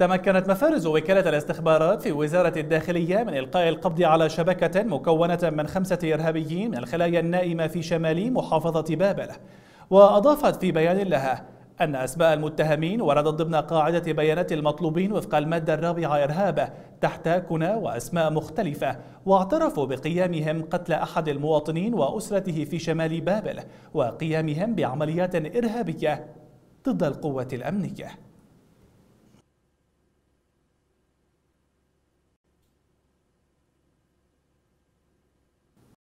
تمكنت مفارز وكالة الاستخبارات في وزارة الداخلية من إلقاء القبض على شبكة مكونة من خمسة إرهابيين من الخلايا النائمة في شمال محافظة بابل وأضافت في بيان لها أن أسماء المتهمين وردت ضمن قاعدة بيانات المطلوبين وفق المادة الرابعة إرهابة تحت كنى وأسماء مختلفة واعترفوا بقيامهم قتل أحد المواطنين وأسرته في شمال بابل وقيامهم بعمليات إرهابية ضد القوة الأمنية